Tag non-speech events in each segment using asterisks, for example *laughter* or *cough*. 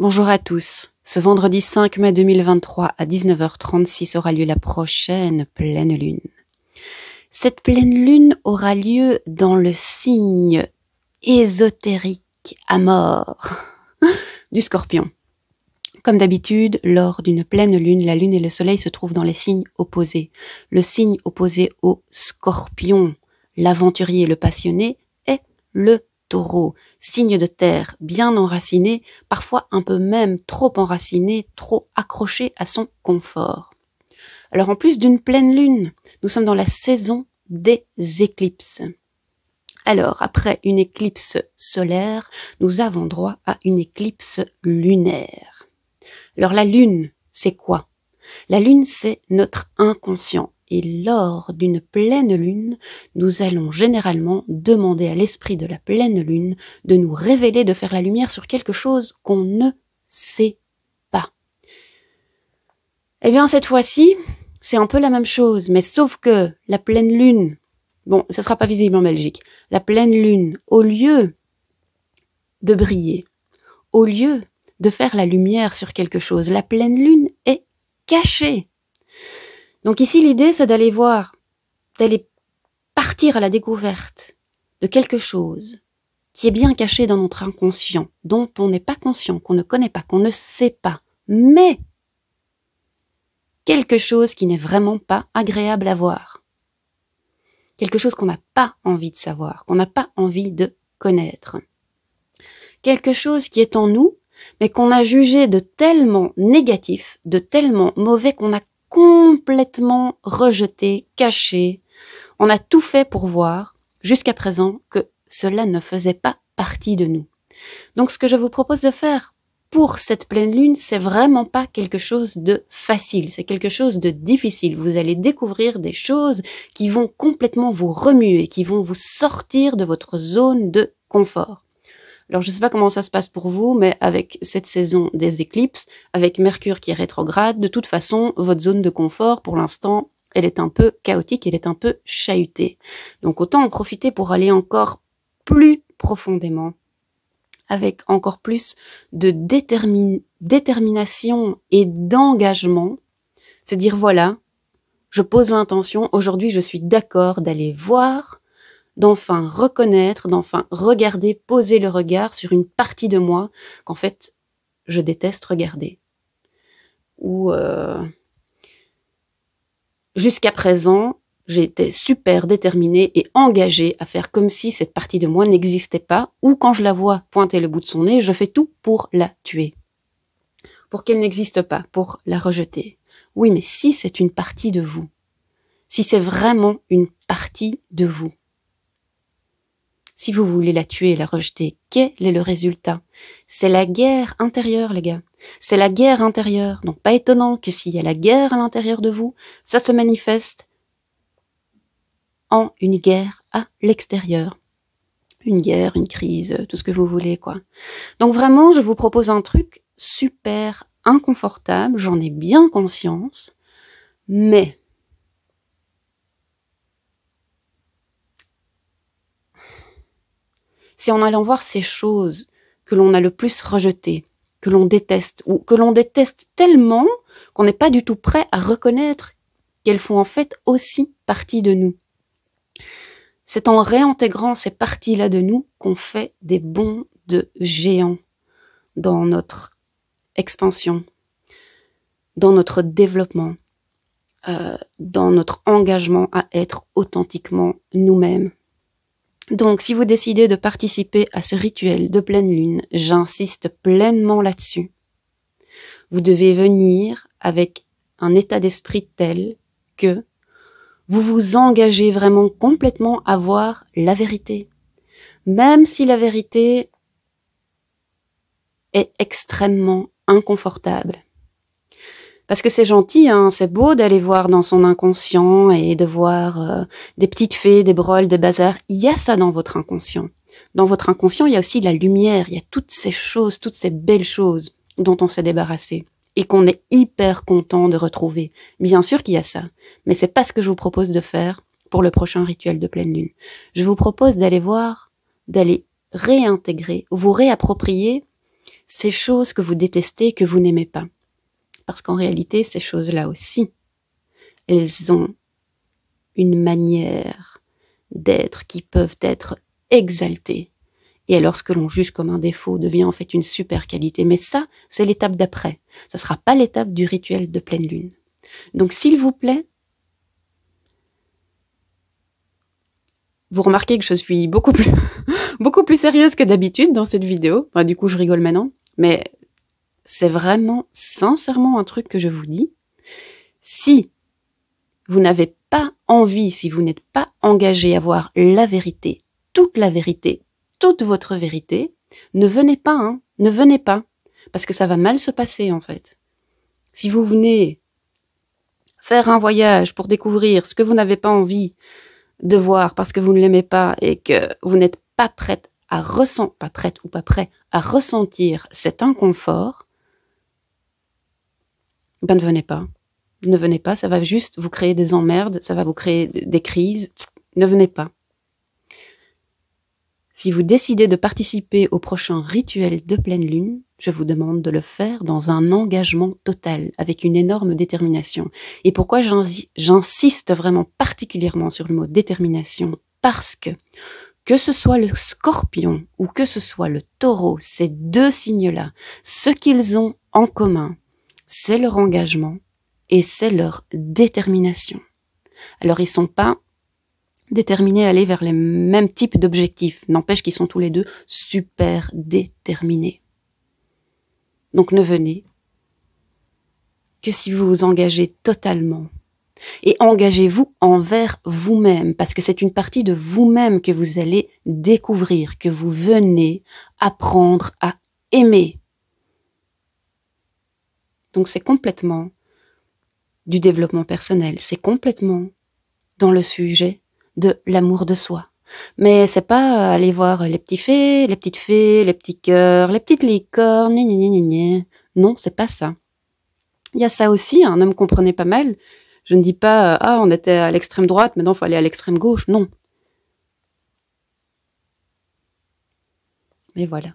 Bonjour à tous. Ce vendredi 5 mai 2023 à 19h36 aura lieu la prochaine pleine lune. Cette pleine lune aura lieu dans le signe ésotérique à mort *laughs* du scorpion. Comme d'habitude, lors d'une pleine lune, la lune et le soleil se trouvent dans les signes opposés. Le signe opposé au scorpion, l'aventurier, le passionné, est le taureau, signe de terre, bien enraciné, parfois un peu même trop enraciné, trop accroché à son confort. Alors en plus d'une pleine lune, nous sommes dans la saison des éclipses. Alors, après une éclipse solaire, nous avons droit à une éclipse lunaire. Alors la lune, c'est quoi La lune, c'est notre inconscient, et lors d'une pleine lune, nous allons généralement demander à l'esprit de la pleine lune de nous révéler, de faire la lumière sur quelque chose qu'on ne sait pas. Eh bien, cette fois-ci, c'est un peu la même chose, mais sauf que la pleine lune, bon, ça sera pas visible en Belgique, la pleine lune, au lieu de briller, au lieu de faire la lumière sur quelque chose, la pleine lune est cachée. Donc ici, l'idée, c'est d'aller voir, d'aller partir à la découverte de quelque chose qui est bien caché dans notre inconscient, dont on n'est pas conscient, qu'on ne connaît pas, qu'on ne sait pas, mais quelque chose qui n'est vraiment pas agréable à voir. Quelque chose qu'on n'a pas envie de savoir, qu'on n'a pas envie de connaître. Quelque chose qui est en nous, mais qu'on a jugé de tellement négatif, de tellement mauvais qu'on a complètement rejeté, caché. On a tout fait pour voir, jusqu'à présent, que cela ne faisait pas partie de nous. Donc ce que je vous propose de faire pour cette pleine lune, c'est vraiment pas quelque chose de facile, c'est quelque chose de difficile. Vous allez découvrir des choses qui vont complètement vous remuer, qui vont vous sortir de votre zone de confort. Alors, je ne sais pas comment ça se passe pour vous, mais avec cette saison des éclipses, avec Mercure qui est rétrograde, de toute façon, votre zone de confort, pour l'instant, elle est un peu chaotique, elle est un peu chahutée. Donc, autant en profiter pour aller encore plus profondément, avec encore plus de détermination et d'engagement. Se dire, voilà, je pose l'intention, aujourd'hui, je suis d'accord d'aller voir d'enfin reconnaître, d'enfin regarder, poser le regard sur une partie de moi qu'en fait je déteste regarder. Ou euh, jusqu'à présent, j'étais super déterminée et engagée à faire comme si cette partie de moi n'existait pas, ou quand je la vois pointer le bout de son nez, je fais tout pour la tuer, pour qu'elle n'existe pas, pour la rejeter. Oui, mais si c'est une partie de vous, si c'est vraiment une partie de vous, si vous voulez la tuer et la rejeter, quel est le résultat C'est la guerre intérieure, les gars. C'est la guerre intérieure. Donc pas étonnant que s'il y a la guerre à l'intérieur de vous, ça se manifeste en une guerre à l'extérieur. Une guerre, une crise, tout ce que vous voulez, quoi. Donc vraiment, je vous propose un truc super inconfortable, j'en ai bien conscience, mais c'est en allant voir ces choses que l'on a le plus rejetées, que l'on déteste, ou que l'on déteste tellement qu'on n'est pas du tout prêt à reconnaître qu'elles font en fait aussi partie de nous. C'est en réintégrant ces parties-là de nous qu'on fait des bons de géants dans notre expansion, dans notre développement, euh, dans notre engagement à être authentiquement nous-mêmes. Donc, si vous décidez de participer à ce rituel de pleine lune, j'insiste pleinement là-dessus, vous devez venir avec un état d'esprit tel que vous vous engagez vraiment complètement à voir la vérité. Même si la vérité est extrêmement inconfortable. Parce que c'est gentil, hein, c'est beau d'aller voir dans son inconscient et de voir euh, des petites fées, des broles, des bazars. Il y a ça dans votre inconscient. Dans votre inconscient, il y a aussi la lumière, il y a toutes ces choses, toutes ces belles choses dont on s'est débarrassé et qu'on est hyper content de retrouver. Bien sûr qu'il y a ça, mais c'est pas ce que je vous propose de faire pour le prochain rituel de pleine lune. Je vous propose d'aller voir, d'aller réintégrer, vous réapproprier ces choses que vous détestez, que vous n'aimez pas. Parce qu'en réalité, ces choses-là aussi, elles ont une manière d'être qui peuvent être exaltées. Et alors ce que l'on juge comme un défaut devient en fait une super qualité. Mais ça, c'est l'étape d'après. Ça ne sera pas l'étape du rituel de pleine lune. Donc s'il vous plaît, vous remarquez que je suis beaucoup plus, *laughs* beaucoup plus sérieuse que d'habitude dans cette vidéo. du coup, je rigole maintenant. Mais c'est vraiment sincèrement un truc que je vous dis. Si vous n'avez pas envie, si vous n'êtes pas engagé à voir la vérité, toute la vérité, toute votre vérité, ne venez pas, hein, ne venez pas, parce que ça va mal se passer en fait. Si vous venez faire un voyage pour découvrir ce que vous n'avez pas envie de voir parce que vous ne l'aimez pas et que vous n'êtes pas prête à ressentir, pas prête ou pas prêt à ressentir cet inconfort, ben ne venez pas. Ne venez pas, ça va juste vous créer des emmerdes, ça va vous créer des crises. Ne venez pas. Si vous décidez de participer au prochain rituel de pleine lune, je vous demande de le faire dans un engagement total, avec une énorme détermination. Et pourquoi j'insiste vraiment particulièrement sur le mot détermination Parce que, que ce soit le scorpion ou que ce soit le taureau, ces deux signes-là, ce qu'ils ont en commun, c'est leur engagement et c'est leur détermination. Alors ils sont pas déterminés à aller vers les mêmes types d'objectifs, n'empêche qu'ils sont tous les deux super déterminés. Donc ne venez que si vous vous engagez totalement. Et engagez-vous envers vous-même, parce que c'est une partie de vous-même que vous allez découvrir, que vous venez apprendre à aimer. Donc c'est complètement du développement personnel, c'est complètement dans le sujet de l'amour de soi. Mais c'est pas aller voir les petits fées, les petites fées, les petits cœurs, les petites licornes, ni ni ni ni. Non, c'est pas ça. Il y a ça aussi, hein. un me homme comprenait pas mal. Je ne dis pas euh, ah on était à l'extrême droite, maintenant il faut aller à l'extrême gauche. Non. Mais voilà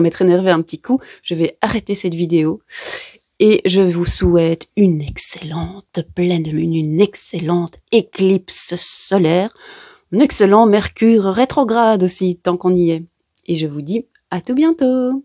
m'être énervé un petit coup, je vais arrêter cette vidéo. Et je vous souhaite une excellente pleine lune, une excellente éclipse solaire, un excellent mercure rétrograde aussi, tant qu'on y est. Et je vous dis à tout bientôt